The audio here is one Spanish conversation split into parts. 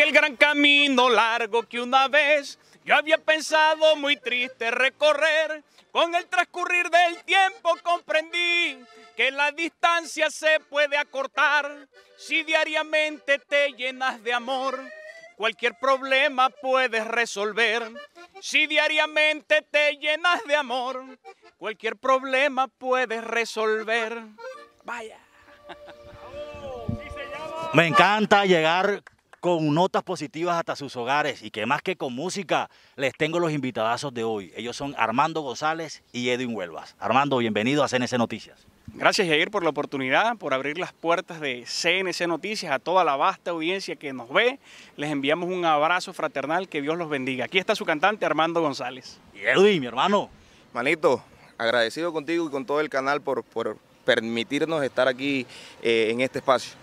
el gran camino largo que una vez yo había pensado muy triste recorrer. Con el transcurrir del tiempo comprendí que la distancia se puede acortar si diariamente te llenas de amor. Cualquier problema puedes resolver si diariamente te llenas de amor. Cualquier problema puedes resolver. Vaya. Me encanta llegar con notas positivas hasta sus hogares y que más que con música, les tengo los invitadazos de hoy. Ellos son Armando González y Edwin Huelvas. Armando, bienvenido a CNC Noticias. Gracias Jair por la oportunidad, por abrir las puertas de CNC Noticias a toda la vasta audiencia que nos ve. Les enviamos un abrazo fraternal, que Dios los bendiga. Aquí está su cantante Armando González. Y Edwin, mi hermano. Manito, agradecido contigo y con todo el canal por, permitirnos estar aquí eh, en este espacio.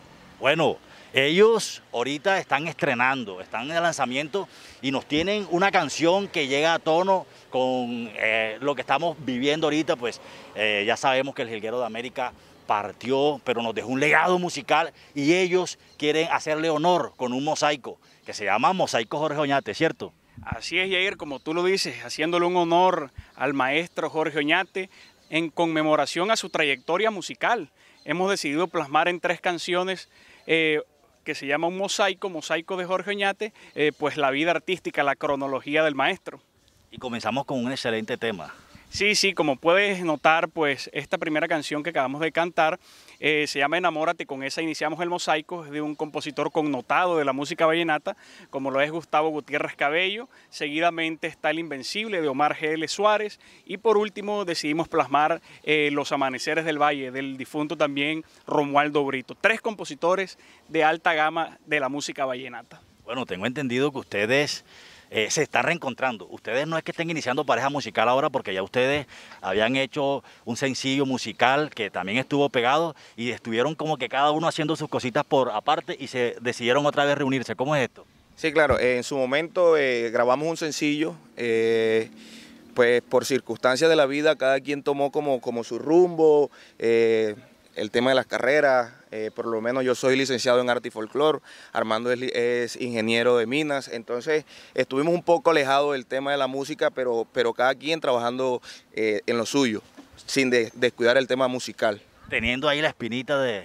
Bueno, ellos ahorita están estrenando, están en el lanzamiento y nos tienen una canción que llega a tono con eh, lo que estamos viviendo ahorita, pues eh, ya sabemos que el Jilguero de América partió, pero nos dejó un legado musical y ellos quieren hacerle honor con un mosaico que se llama Mosaico Jorge Oñate, ¿cierto? Así es, Jair, como tú lo dices, haciéndole un honor al maestro Jorge Oñate en conmemoración a su trayectoria musical. Hemos decidido plasmar en tres canciones eh, que se llama Un Mosaico, Mosaico de Jorge Oñate, eh, pues la vida artística, la cronología del maestro. Y comenzamos con un excelente tema. Sí, sí, como puedes notar, pues esta primera canción que acabamos de cantar eh, se llama Enamórate, con esa iniciamos el mosaico, de un compositor connotado de la música vallenata, como lo es Gustavo Gutiérrez Cabello, seguidamente está El Invencible de Omar L. Suárez y por último decidimos plasmar eh, Los Amaneceres del Valle, del difunto también Romualdo Brito, tres compositores de alta gama de la música vallenata. Bueno, tengo entendido que ustedes eh, se está reencontrando. Ustedes no es que estén iniciando pareja musical ahora porque ya ustedes habían hecho un sencillo musical que también estuvo pegado y estuvieron como que cada uno haciendo sus cositas por aparte y se decidieron otra vez reunirse. ¿Cómo es esto? Sí, claro. Eh, en su momento eh, grabamos un sencillo. pues por circunstancias de la vida cada quien tomó como, como su rumbo el tema de las carreras, eh, por lo menos yo soy licenciado en arte y folclore, Armando es, ingeniero de minas, entonces estuvimos un poco alejados del tema de la música, pero, pero cada quien trabajando eh, en lo suyo, sin descuidar el tema musical. Teniendo ahí la espinita de,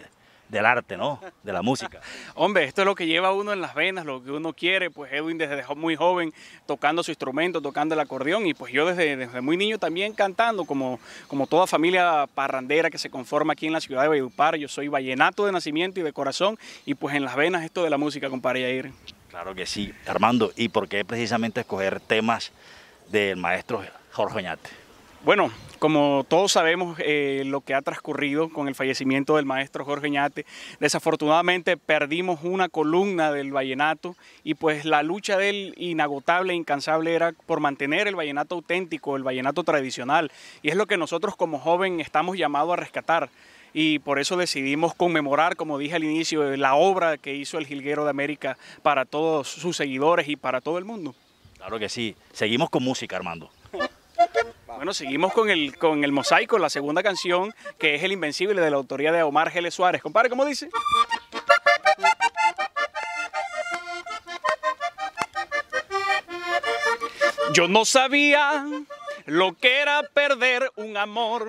del arte, ¿no? De la música. Hombre, esto es lo que lleva uno en las venas, lo que uno quiere, pues Edwin desde muy joven tocando su instrumento, tocando el acordeón y pues yo desde, muy niño también cantando, como, como toda familia parrandera que se conforma aquí en la ciudad de Valledupar, yo soy vallenato de nacimiento y de corazón y pues en las venas esto de la música, compadre ir. Claro que sí, Armando, ¿y por qué precisamente escoger temas del maestro Jorge Oñate? Bueno, como todos sabemos, eh, lo que ha transcurrido con el fallecimiento del maestro Jorge Ñate, desafortunadamente perdimos una columna del vallenato y pues la lucha de él inagotable e incansable era por mantener el vallenato auténtico, el vallenato tradicional, y es lo que nosotros como joven estamos llamados a rescatar y por eso decidimos conmemorar, como dije al inicio, la obra que hizo el Jilguero de América para todos sus seguidores y para todo el mundo. Claro que sí. Seguimos con música, Armando. Bueno, seguimos con el, con el mosaico, la segunda canción, que es El Invencible de la autoría de Omar Gélez Suárez. Compadre, ¿cómo dice? Yo no sabía lo que era perder un amor.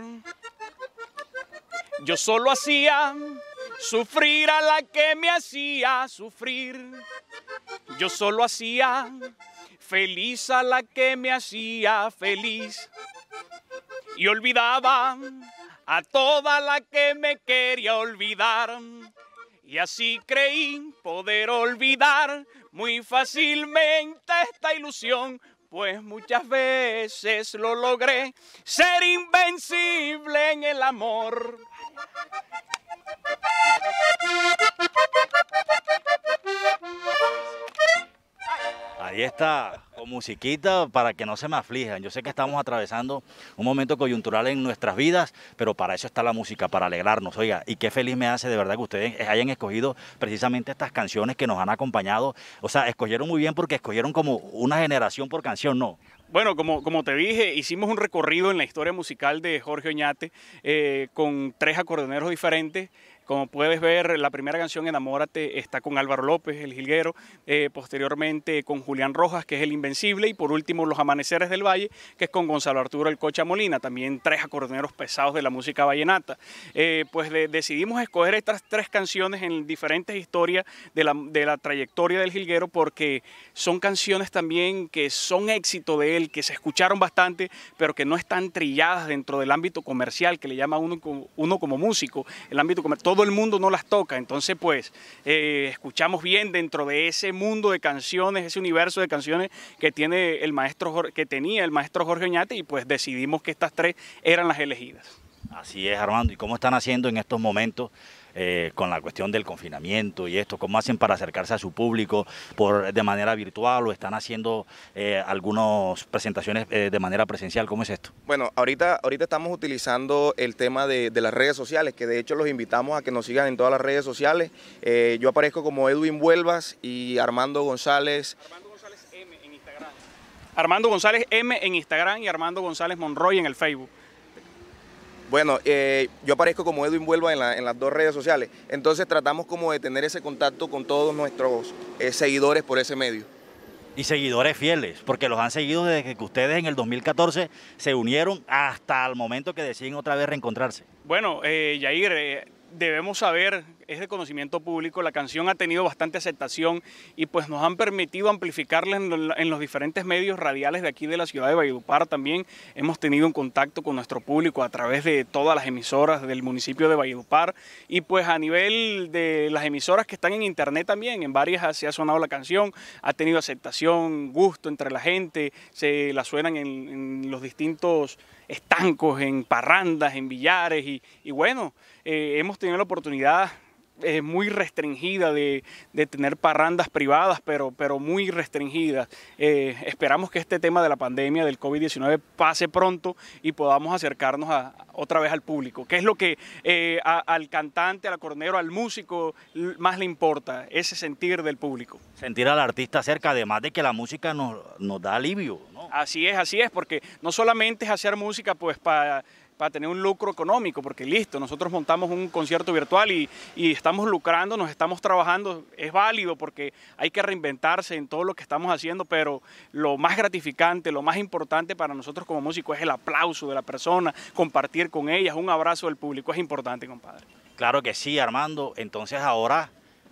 Yo solo hacía sufrir a la que me hacía sufrir. Yo solo hacía feliz a la que me hacía feliz y olvidaba a toda la que me quería olvidar. Y así creí poder olvidar muy fácilmente esta ilusión, pues muchas veces lo logré ser invencible en el amor. Ahí está musiquita para que no se me aflijan. Yo sé que estamos atravesando un momento coyuntural en nuestras vidas, pero para eso está la música, para alegrarnos. Oiga, y qué feliz me hace de verdad que ustedes hayan escogido precisamente estas canciones que nos han acompañado. O sea, escogieron muy bien porque escogieron como una generación por canción, ¿no? Bueno, como, como te dije, hicimos un recorrido en la historia musical de Jorge Oñate eh, con tres acordeoneros diferentes. Como puedes ver, la primera canción, Enamórate, está con Álvaro López, el jilguero, eh, posteriormente con Julián Rojas, que es el Invencible, y por último Los Amaneceres del Valle, que es con Gonzalo Arturo El Cocha Molina, también tres acordeoneros pesados de la música vallenata. Eh, pues decidimos escoger estas tres canciones en diferentes historias de la, trayectoria del jilguero, porque son canciones también que son éxito de él, que se escucharon bastante, pero que no están trilladas dentro del ámbito comercial, que le llama uno, uno como músico, el ámbito comercial todo el mundo no las toca. Entonces, pues, eh, escuchamos bien dentro de ese mundo de canciones, ese universo de canciones que tiene el maestro que tenía el maestro Jorge Oñate, y pues decidimos que estas tres eran las elegidas. Así es, Armando. ¿Y cómo están haciendo en estos momentos eh, con la cuestión del confinamiento y esto? ¿Cómo hacen para acercarse a su público por, de manera virtual o están haciendo eh, algunas presentaciones eh, de manera presencial? ¿Cómo es esto? Bueno, ahorita, ahorita estamos utilizando el tema de, las redes sociales, que de hecho los invitamos a que nos sigan en todas las redes sociales. yo aparezco como Edwin Vuelvas y Armando González. Armando M en Instagram. Armando González M en Instagram y Armando González Monroy en el Facebook. Bueno, eh, yo aparezco como Edwin Vuelva en, las dos redes sociales, entonces tratamos como de tener ese contacto con todos nuestros eh, seguidores por ese medio. Y seguidores fieles, porque los han seguido desde que ustedes en el 2014 se unieron hasta el momento que deciden otra vez reencontrarse. Bueno, eh, eh debemos saber es de conocimiento público, la canción ha tenido bastante aceptación y pues nos han permitido amplificarla en, los diferentes medios radiales de aquí de la ciudad de Valledupar también. Hemos tenido un contacto con nuestro público a través de todas las emisoras del municipio de Valledupar y pues a nivel de las emisoras que están en internet también, en varias se ha sonado la canción, ha tenido aceptación, gusto entre la gente, se la suenan en, los distintos estancos, en parrandas, en billares y, bueno, eh, hemos tenido la oportunidad eh, muy restringida de, tener parrandas privadas, pero, pero muy restringidas. Eh, esperamos que este tema de la pandemia del COVID-19 pase pronto y podamos acercarnos a, otra vez al público, ¿Qué es lo que eh, al cantante, al cornero, al músico más le importa, ese sentir del público. Sentir al artista cerca, además de que la música nos, nos da alivio. Así es, así es, porque no solamente es hacer música pues para para tener un lucro económico, porque listo, nosotros montamos un concierto virtual y, estamos lucrando, nos estamos trabajando, es válido porque hay que reinventarse en todo lo que estamos haciendo, pero lo más gratificante, lo más importante para nosotros como músicos es el aplauso de la persona, compartir con ellas, un abrazo del público es importante, compadre. Claro que sí, Armando, entonces ahora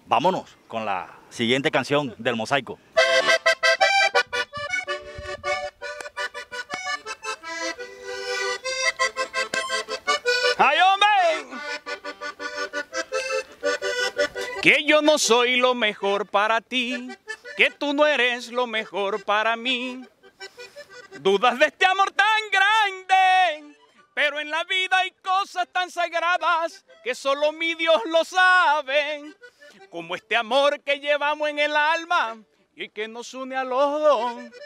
vámonos con la siguiente canción del mosaico. Que yo no soy lo mejor para ti, que tú no eres lo mejor para mí. Dudas de este amor tan grande, pero en la vida hay cosas tan sagradas que solo mi Dios lo sabe. Como este amor que llevamos en el alma y que nos une a los dos.